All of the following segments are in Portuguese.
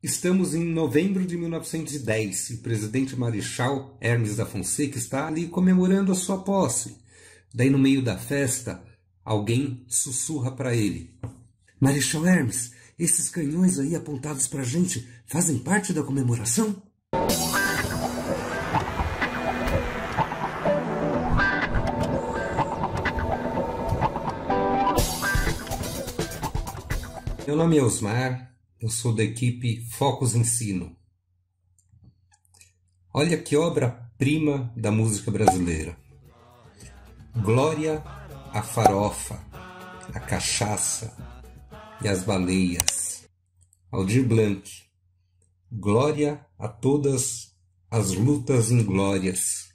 Estamos em novembro de 1910 e o presidente marechal Hermes da Fonseca está ali comemorando a sua posse. Daí, no meio da festa, alguém sussurra para ele: Marechal Hermes, esses canhões aí apontados para a gente fazem parte da comemoração? Meu nome é Osmar, eu sou da equipe Focus Ensino. Olha que obra-prima da música brasileira. Glória à farofa, à cachaça e às baleias. Aldir Blanc. Glória a todas as lutas inglórias.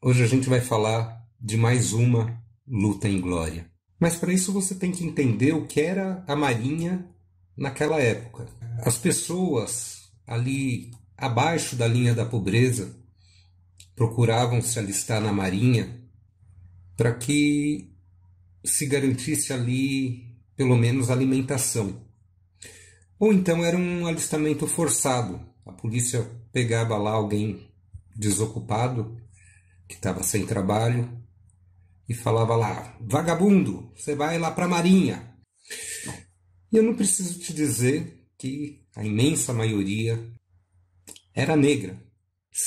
Hoje a gente vai falar de mais uma luta em glória. Mas para isso você tem que entender o que era a Marinha naquela época. As pessoas ali abaixo da linha da pobreza procuravam se alistar na Marinha para que se garantisse ali pelo menos alimentação. Ou então era um alistamento forçado. A polícia pegava lá alguém desocupado que estava sem trabalho e falava lá: vagabundo, você vai lá para a Marinha. E eu não preciso te dizer que a imensa maioria era negra.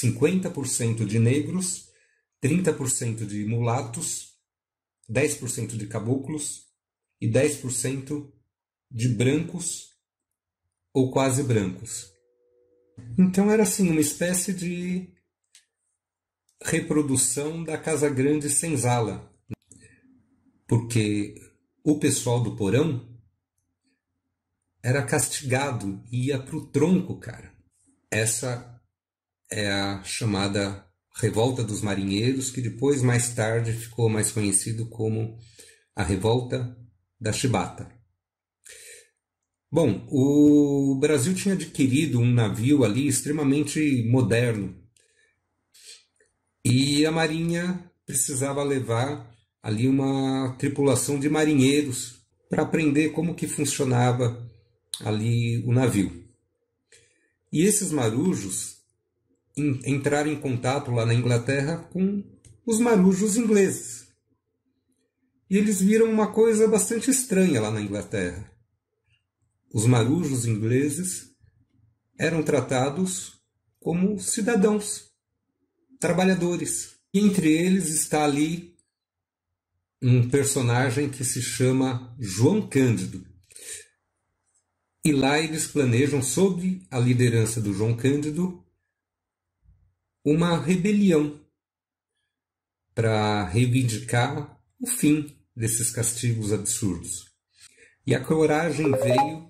50% de negros, 30% de mulatos, 10% de caboclos e 10% de brancos ou quase brancos. Então era assim uma espécie de reprodução da Casa Grande Senzala, porque o pessoal do porão era castigado e ia para o tronco, cara. Essa é a chamada Revolta dos Marinheiros, que depois, mais tarde, ficou mais conhecido como a Revolta da Chibata. Bom, o Brasil tinha adquirido um navio ali extremamente moderno e a Marinha precisava levar ali uma tripulação de marinheiros para aprender como que funcionava ali o navio. E esses marujos entraram em contato lá na Inglaterra com os marujos ingleses. E eles viram uma coisa bastante estranha lá na Inglaterra. Os marujos ingleses eram tratados como cidadãos, trabalhadores. E entre eles está ali um personagem que se chama João Cândido. E lá eles planejam, sob a liderança do João Cândido, uma rebelião para reivindicar o fim desses castigos absurdos. E a coragem veio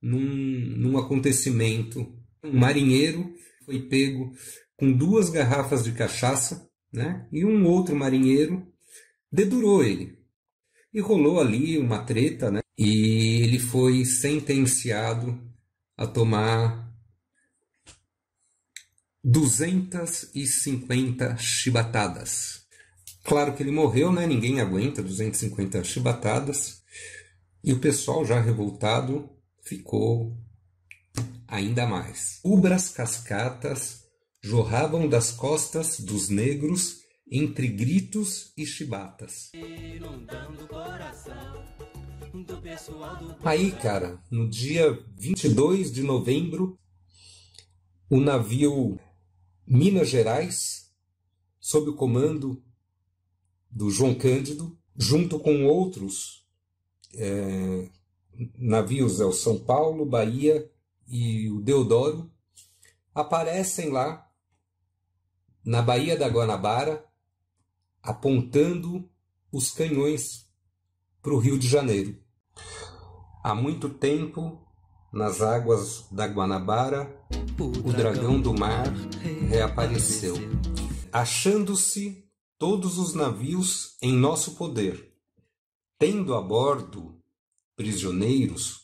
num, num acontecimento. Um marinheiro foi pego com duas garrafas de cachaça né? e um outro marinheiro dedurou ele. E rolou ali uma treta, né? E ele foi sentenciado a tomar 250 chibatadas. Claro que ele morreu, né? Ninguém aguenta 250 chibatadas. E o pessoal já revoltado ficou ainda mais. Ubras cascatas jorravam das costas dos negros entre gritos e chibatas. Aí, cara, no dia 22 de novembro, o navio Minas Gerais, sob o comando do João Cândido, junto com outros é, navios, é o São Paulo, Bahia e o Deodoro, aparecem lá na Baía da Guanabara apontando os canhões para o Rio de Janeiro. Há muito tempo, nas águas da Guanabara, o, o dragão do mar reapareceu, achando-se todos os navios em nosso poder, tendo a bordo prisioneiros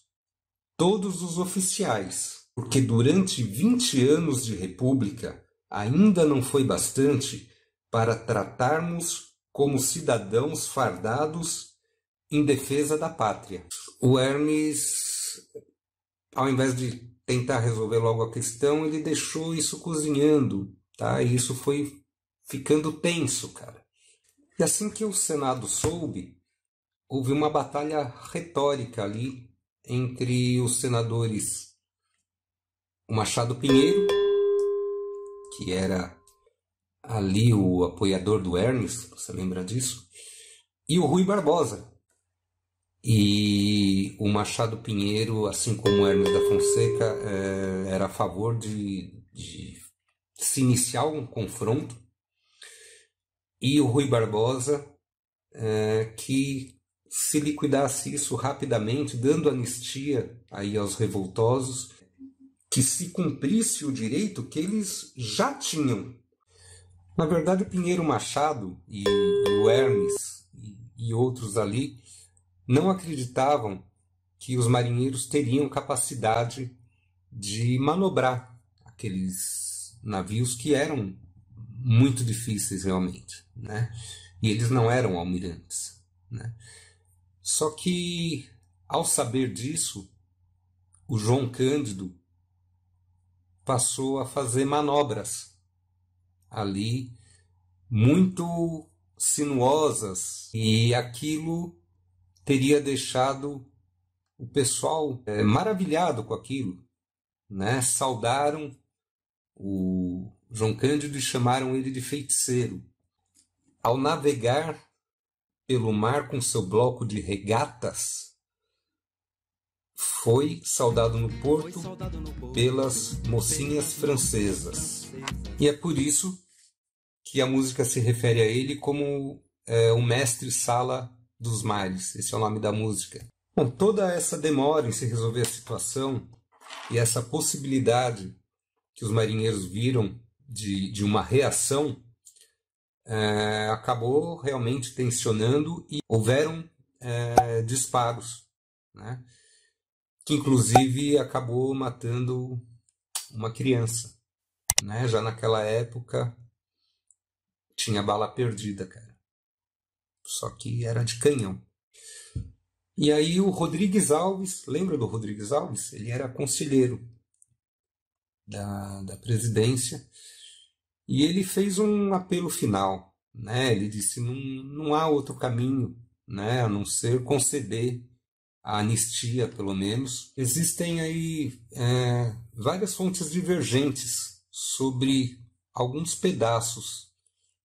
todos os oficiais, porque durante 20 anos de república ainda não foi bastante para tratarmos como cidadãos fardados em defesa da pátria. O Hermes, ao invés de tentar resolver logo a questão, ele deixou isso cozinhando, tá? E isso foi ficando tenso, cara. E assim que o Senado soube, houve uma batalha retórica ali entre os senadores o Machado Pinheiro, que era ali o apoiador do Hermes, você lembra disso? E o Rui Barbosa. E o Machado Pinheiro, assim como o Hermes da Fonseca, é, era a favor de, de se iniciar um confronto. E o Rui Barbosa, é, que se liquidasse isso rapidamente, dando anistia aí aos revoltosos, que se cumprisse o direito que eles já tinham na verdade, o Pinheiro Machado e, o Hermes e, e outros ali não acreditavam que os marinheiros teriam capacidade de manobrar aqueles navios que eram muito difíceis realmente, né? E eles não eram almirantes, né? Só que ao saber disso, o João Cândido passou a fazer manobras ali muito sinuosas e aquilo teria deixado o pessoal é, maravilhado com aquilo, né? Saudaram o João Cândido e chamaram ele de feiticeiro. Ao navegar pelo mar com seu bloco de regatas, foi saudado no Porto pelas mocinhas francesas. E é por isso que a música se refere a ele como é, o mestre sala dos mares. Esse é o nome da música. Bom, toda essa demora em se resolver a situação e essa possibilidade que os marinheiros viram de, de uma reação é, acabou realmente tensionando e houveram é, disparos. Né? que inclusive acabou matando uma criança. Né? Já naquela época tinha bala perdida, cara. Só que era de canhão. E aí o Rodrigues Alves, lembra do Rodrigues Alves? Ele era conselheiro da, da presidência e ele fez um apelo final. Né? Ele disse: não, não há outro caminho né? a não ser conceder a anistia, pelo menos. Existem aí é, várias fontes divergentes sobre alguns pedaços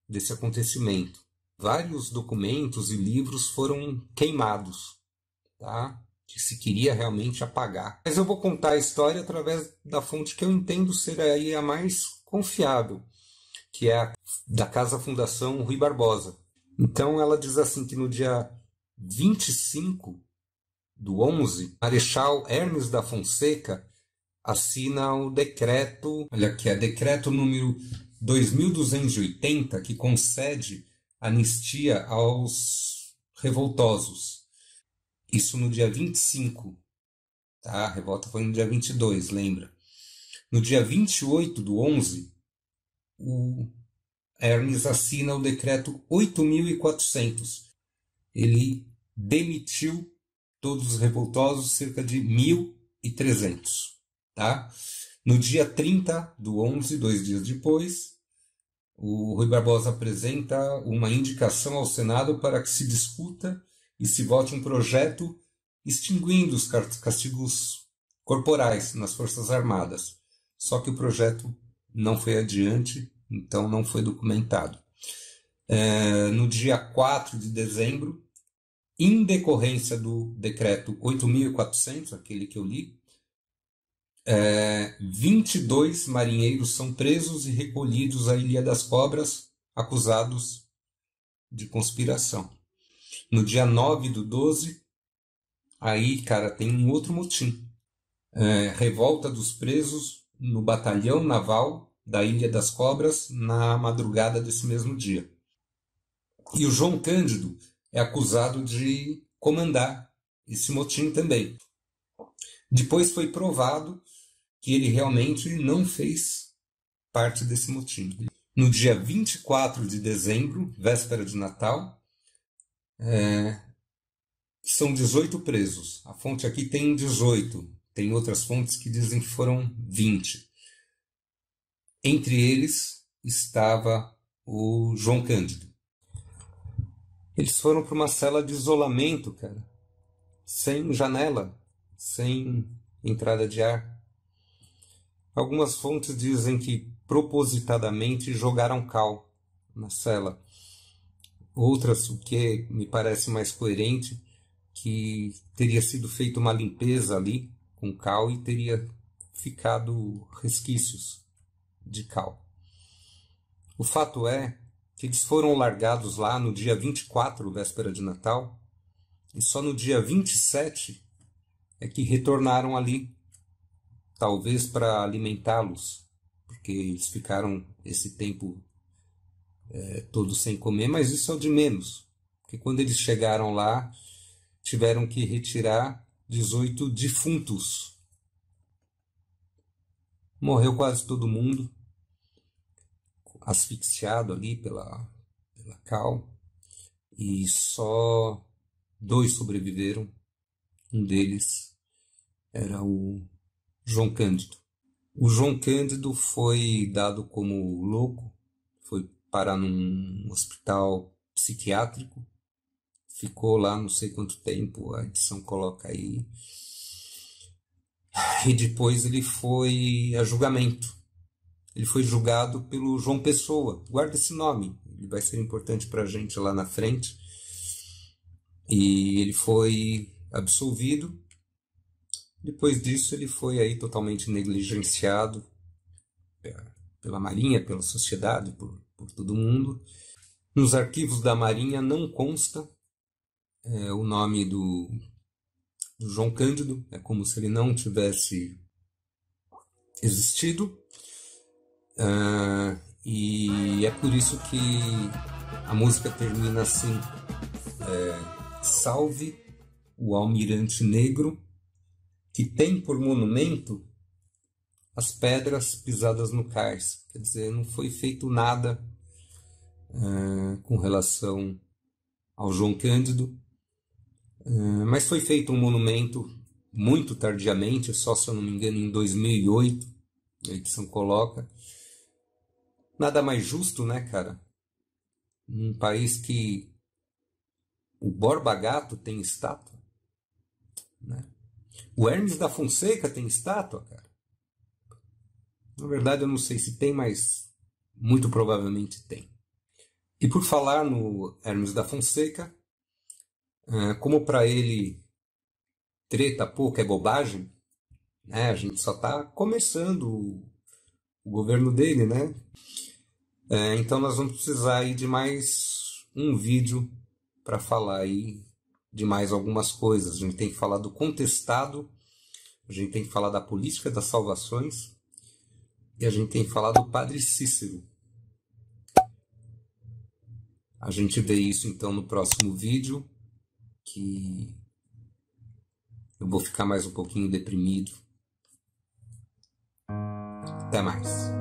desse acontecimento. Vários documentos e livros foram queimados, tá? que se queria realmente apagar. Mas eu vou contar a história através da fonte que eu entendo ser aí a mais confiável, que é a da Casa Fundação Rui Barbosa. Então ela diz assim que no dia 25 do 11, Marechal Hermes da Fonseca assina o decreto, olha aqui, é decreto número 2280, que concede anistia aos revoltosos. Isso no dia 25, tá? A revolta foi no dia 22, lembra? No dia 28 do 11, o Hermes assina o decreto 8400. Ele demitiu todos os revoltosos, cerca de 1.300. Tá? No dia 30 do 11, dois dias depois, o Rui Barbosa apresenta uma indicação ao Senado para que se discuta e se vote um projeto extinguindo os castigos corporais nas Forças Armadas. Só que o projeto não foi adiante, então não foi documentado. É, no dia 4 de dezembro, em decorrência do decreto 8.400, aquele que eu li, é, 22 marinheiros são presos e recolhidos à Ilha das Cobras, acusados de conspiração. No dia 9 do 12, aí, cara, tem um outro motim. É, revolta dos presos no batalhão naval da Ilha das Cobras na madrugada desse mesmo dia. E o João Cândido é acusado de comandar esse motim também. Depois foi provado que ele realmente não fez parte desse motim. No dia 24 de dezembro, véspera de Natal, é, são 18 presos. A fonte aqui tem 18, tem outras fontes que dizem que foram 20. Entre eles estava o João Cândido. Eles foram para uma cela de isolamento, cara. Sem janela, sem entrada de ar. Algumas fontes dizem que propositadamente jogaram cal na cela. Outras, o que me parece mais coerente, que teria sido feita uma limpeza ali com cal e teria ficado resquícios de cal. O fato é que eles foram largados lá no dia 24, véspera de Natal, e só no dia 27 é que retornaram ali, talvez para alimentá-los, porque eles ficaram esse tempo é, todo sem comer, mas isso é o de menos, porque quando eles chegaram lá, tiveram que retirar 18 defuntos. Morreu quase todo mundo, asfixiado ali pela, pela cal e só dois sobreviveram. Um deles era o João Cândido. O João Cândido foi dado como louco, foi parar num hospital psiquiátrico, ficou lá não sei quanto tempo, a edição coloca aí. E depois ele foi a julgamento ele foi julgado pelo João Pessoa. Guarda esse nome, ele vai ser importante para a gente lá na frente. E ele foi absolvido. Depois disso, ele foi aí totalmente negligenciado pela Marinha, pela sociedade, por, por todo mundo. Nos arquivos da Marinha não consta é, o nome do, do João Cândido, é como se ele não tivesse existido. Uh, e é por isso que a música termina assim: é, Salve o almirante negro, que tem por monumento as pedras pisadas no cais. Quer dizer, não foi feito nada uh, com relação ao João Cândido, uh, mas foi feito um monumento muito tardiamente, só se eu não me engano em 2008, a edição coloca, nada mais justo, né, cara? Num país que o Borba Gato tem estátua, né? O Hermes da Fonseca tem estátua, cara. Na verdade, eu não sei se tem, mas muito provavelmente tem. E por falar no Hermes da Fonseca, é, como para ele treta pouco é bobagem, né? A gente só está começando o governo dele, né? É, então nós vamos precisar aí de mais um vídeo para falar aí de mais algumas coisas. A gente tem que falar do contestado, a gente tem que falar da política das salvações e a gente tem que falar do Padre Cícero. A gente vê isso então no próximo vídeo, que eu vou ficar mais um pouquinho deprimido até mais.